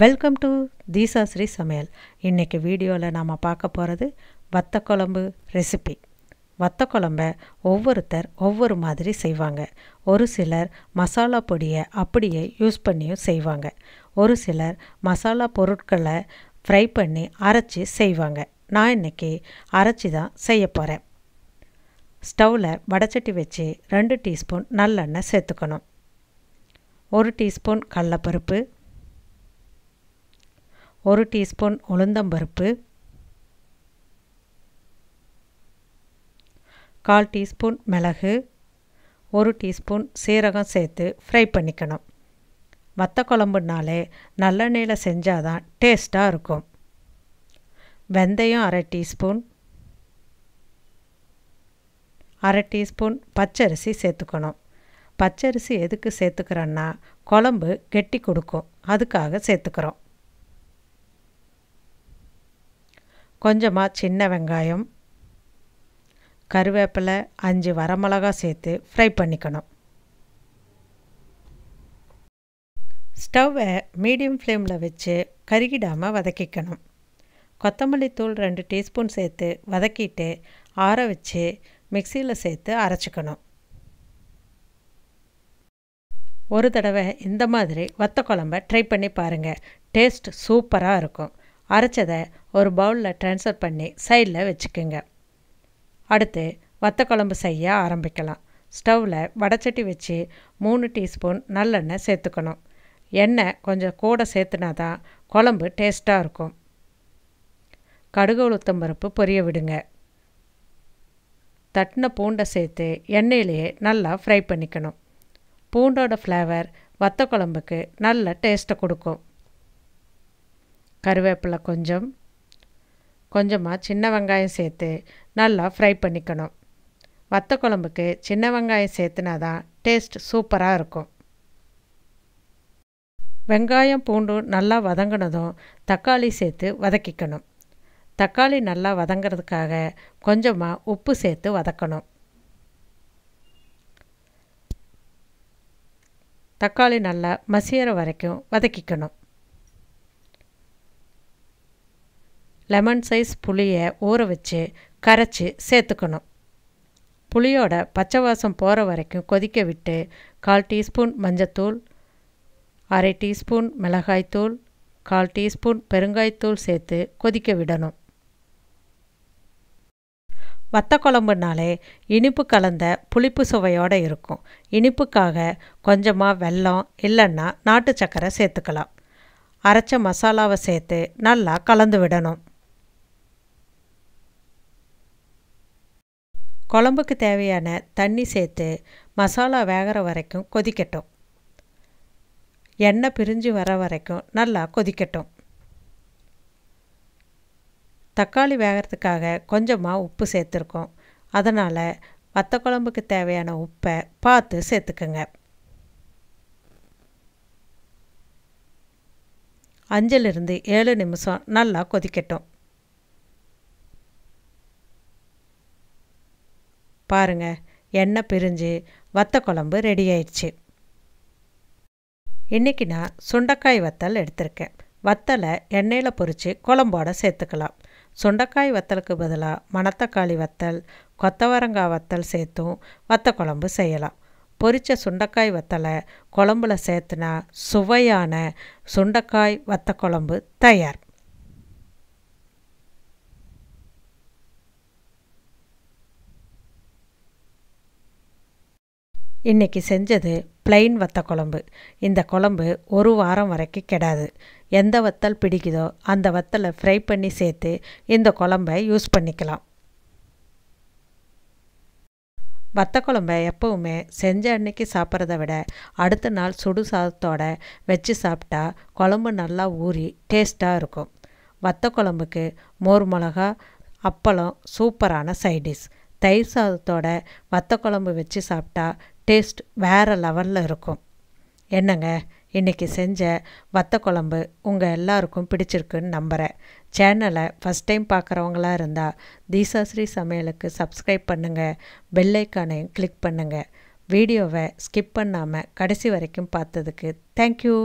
welcome to தீசாஸ்ரீ சமையல் இன்றைக்கி வீடியோவில் நாம் பார்க்க போகிறது வத்த குழம்பு ரெசிபி வத்த குழம்ப ஒவ்வொருத்தர் ஒவ்வொரு மாதிரி செய்வாங்க ஒரு சிலர் மசாலா பொடியை அப்படியே யூஸ் பண்ணியும் செய்வாங்க ஒரு சிலர் மசாலா பொருட்களை ஃப்ரை பண்ணி அரைச்சி செய்வாங்க நான் இன்றைக்கி அரைச்சி தான் செய்ய போகிறேன் ஸ்டவ்வில் வடச்சட்டி வச்சு ரெண்டு டீஸ்பூன் நல்லெண்ணெய் சேர்த்துக்கணும் ஒரு டீஸ்பூன் கடலப்பருப்பு ஒரு டீஸ்பூன் உளுந்தம்பருப்பு கால் டீஸ்பூன் மிளகு ஒரு டீஸ்பூன் சீரகம் சேர்த்து ஃப்ரை பண்ணிக்கணும் வத்த குழம்புனாலே நல்லெண்ணெயில் செஞ்சால் தான் டேஸ்ட்டாக இருக்கும் வெந்தயம் அரை டீஸ்பூன் அரை டீஸ்பூன் பச்சரிசி சேர்த்துக்கணும் பச்சரிசி எதுக்கு சேர்த்துக்கிறோன்னா குழம்பு கெட்டி கொடுக்கும் அதுக்காக சேர்த்துக்கிறோம் கொஞ்சமாக சின்ன வெங்காயம் கருவேப்பிலை அஞ்சு வரமிளகா சேர்த்து ஃப்ரை பண்ணிக்கணும் ஸ்டவ்வை மீடியம் ஃப்ளேமில் வச்சு கருகிடாமல் வதக்கிக்கணும் கொத்தமல்லி தூள் ரெண்டு டீஸ்பூன் சேர்த்து வதக்கிட்டு ஆற வச்சு மிக்சியில் சேர்த்து அரைச்சிக்கணும் ஒரு தடவை இந்த மாதிரி வத்த குழம்ப ட்ரை பண்ணி பாருங்கள் டேஸ்ட் சூப்பராக இருக்கும் அரைச்சதை ஒரு பவுலில் ட்ரான்ஸ்ஃபர் பண்ணி சைடில் வச்சுக்கோங்க அடுத்து வத்த குழம்பு செய்ய ஆரம்பிக்கலாம் ஸ்டவ்வில் வடச்சட்டி வச்சு மூணு டீஸ்பூன் நல்லெண்ணெய் சேர்த்துக்கணும் எண்ணெய் கொஞ்சம் கூட சேர்த்துனா தான் குழம்பு டேஸ்ட்டாக இருக்கும் கடுகு உளுத்தம் பருப்பு பொரிய விடுங்க தட்டின பூண்டை சேர்த்து எண்ணெயிலேயே நல்லா ஃப்ரை பண்ணிக்கணும் பூண்டோட ஃப்ளேவர் வத்த குழம்புக்கு நல்ல டேஸ்ட்டை கொடுக்கும் கருவேப்பிலை கொஞ்சம் கொஞ்சமாக சின்ன வெங்காயம் சேர்த்து நல்லா ஃப்ரை பண்ணிக்கணும் வத்த குழம்புக்கு சின்ன வெங்காயம் சேர்த்துனா தான் டேஸ்ட் சூப்பராக இருக்கும் வெங்காயம் பூண்டு நல்லா வதங்கினதும் தக்காளி சேர்த்து வதக்கிக்கணும் தக்காளி நல்லா வதங்கிறதுக்காக கொஞ்சமாக உப்பு சேர்த்து வதக்கணும் தக்காளி நல்லா மசியற வரைக்கும் வதக்கிக்கணும் லெமன் சைஸ் புளியை ஊற வச்சு கரைச்சி சேர்த்துக்கணும் புளியோட பச்சை வாசம் போகிற வரைக்கும் கொதிக்க விட்டு கால் டீஸ்பூன் மஞ்சத்தூள் அரை டீஸ்பூன் மிளகாய்த்தூள் கால் டீஸ்பூன் பெருங்காய்த்தூள் சேர்த்து கொதிக்க விடணும் வத்த குழம்புனாலே இனிப்பு கலந்த புளிப்பு சுவையோடு இருக்கும் இனிப்புக்காக கொஞ்சமாக வெல்லம் இல்லைன்னா நாட்டு சக்கரை சேர்த்துக்கலாம் அரைச்ச மசாலாவை சேர்த்து நல்லா கலந்து விடணும் குழம்புக்கு தேவையான தண்ணி சேர்த்து மசாலா வேகிற வரைக்கும் கொதிக்கட்டும் எண்ணெய் பிரிஞ்சு வர வரைக்கும் நல்லா கொதிக்கட்டும் தக்காளி வேகிறதுக்காக கொஞ்சமாக உப்பு சேர்த்துருக்கோம் அதனால் வத்த குழம்புக்கு தேவையான உப்பை பார்த்து சேர்த்துக்குங்க அஞ்சிலிருந்து ஏழு நிமிஷம் நல்லா கொதிக்கட்டும் பாருங்கள் எண்ணெய் பிரிஞ்சு வத்த குழம்பு ரெடி ஆயிடுச்சு இன்றைக்கி நான் சுண்டக்காய் வத்தல் எடுத்திருக்கேன் வத்தலை எண்ணெயில் பொரித்து குழம்போட சேர்த்துக்கலாம் சுண்டக்காய் வத்தலுக்கு பதிலாக மணத்தக்காளி வத்தல் கொத்தவரங்காய் வத்தல் சேர்த்தும் வத்த குழம்பு செய்யலாம் பொரித்த சுண்டக்காய் வத்தலை குழம்புல சேர்த்துனா சுவையான சுண்டக்காய் வத்த குழம்பு தயார் இன்றைக்கி செஞ்சது பிளைன் வத்த குழம்பு இந்த குழம்பு ஒரு வாரம் வரைக்கும் கெடாது எந்த வத்தல் பிடிக்குதோ அந்த வத்தலை ஃப்ரை பண்ணி சேர்த்து இந்த குழம்பை யூஸ் பண்ணிக்கலாம் வத்த குழம்பை எப்போவுமே செஞ்ச அன்னைக்கு சாப்பிட்றத விட அடுத்த நாள் சுடு சாதத்தோட வச்சு சாப்பிட்டா குழம்பு நல்லா ஊறி டேஸ்ட்டாக இருக்கும் வத்த குழம்புக்கு மோர் மிளகா அப்பளம் சூப்பரான சைடிஷ் தயிர் சாதத்தோட வத்த குழம்பு வச்சு சாப்பிட்டா டேஸ்ட் வேறு லெவலில் இருக்கும் என்னங்க இன்றைக்கி செஞ்ச வத்த குழம்பு உங்கள் எல்லாருக்கும் பிடிச்சிருக்குன்னு நம்புகிறேன் சேனலை ஃபஸ்ட் டைம் பார்க்குறவங்களா இருந்தால் தீசாஸ்ரீ சமையலுக்கு சப்ஸ்கிரைப் பண்ணுங்கள் பெல்லைக்கானையும் கிளிக் பண்ணுங்கள் வீடியோவை ஸ்கிப் பண்ணாமல் கடைசி வரைக்கும் பார்த்ததுக்கு தேங்க்யூ